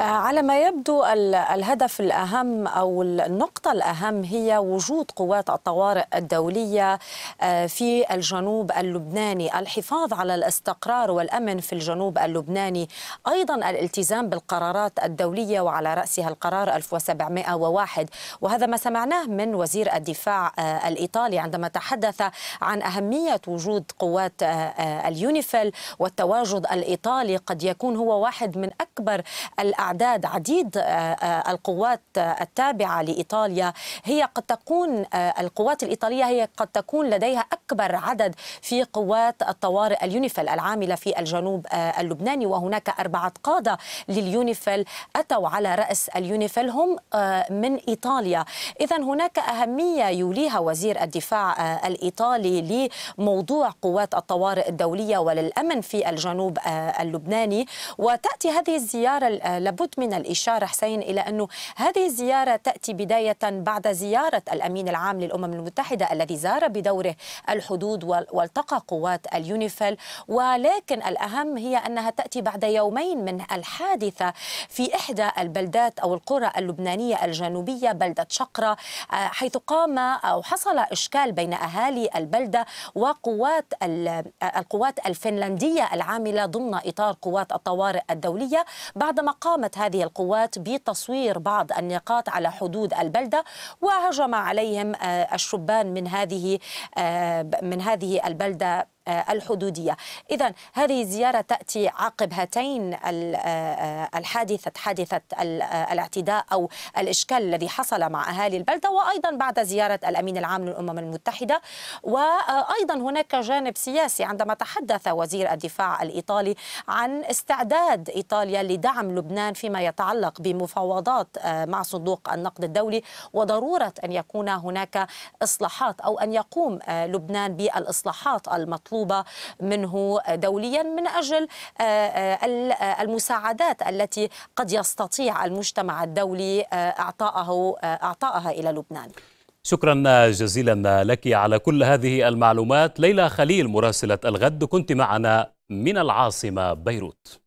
آه، على ما يبدو الهدف الأهم أو النقطة الأهم هي وجود قوات الطوارئ الدولية آه، في الجنوب اللبناني الحفاظ على الاستقرار والأمن في الجنوب اللبناني أيضا الالتزام بالقرارات الدولية وعلى رأسها القرار 1701 وهذا ما سمعناه من وزير الدفاع آه، الإيطالي عندما تحدث عن أهمية وجود قوات اليونيفيل والتواجد الإيطالي قد يكون هو واحد من أكبر ال الأعداد عديد آه، آه، القوات آه، التابعة لإيطاليا هي قد تكون القوات الإيطالية هي قد تكون لديها أكبر عدد في قوات الطوارئ اليونيفل العاملة في الجنوب اللبناني وهناك أربعة قادة لليونيفل أتوا على رأس اليونيفل هم من إيطاليا إذا هناك أهمية يوليها وزير الدفاع الإيطالي لموضوع قوات الطوارئ الدولية وللأمن في الجنوب اللبناني وتأتي هذه الزيارة لابد من الإشارة حسين إلى أنه هذه الزيارة تأتي بداية بعد زيارة الأمين العام للأمم المتحدة الذي زار بدوره الحدود والتقى قوات اليونيفيل ولكن الأهم هي أنها تأتي بعد يومين من الحادثة في إحدى البلدات أو القرى اللبنانية الجنوبية بلدة شقرة آه، حيث قام أو حصل إشكال بين أهالي البلدة وقوات آه، القوات الفنلندية العاملة ضمن إطار قوات الطوارئ الدولية بعدما قام قامت هذه القوات بتصوير بعض النقاط على حدود البلدة وهجم عليهم آه، الشبان من هذه آه، من هذه البلدة آه، الحدودية إذا هذه الزيارة تأتي عقب هاتين آه، آه، الحادثة حادثة الاعتداء أو الإشكال الذي حصل مع أهالي البلدة وأيضا بعد زيارة الأمين العام للأمم المتحدة وأيضا هناك جانب سياسي عندما تحدث وزير الدفاع الإيطالي عن استعداد إيطاليا لدعم لبنان فيما يتعلق بمفاوضات مع صندوق النقد الدولي وضرورة أن يكون هناك إصلاحات أو أن يقوم لبنان بالإصلاحات المطلوبة المطلوبة منه دوليا من أجل آه، آه، آه، المساعدات التي قد يستطيع المجتمع الدولي إعطائه إعطائها إلى لبنان شكرا جزيلا لك على كل هذه المعلومات ليلى خليل مراسلة الغد كنت معنا من العاصمة بيروت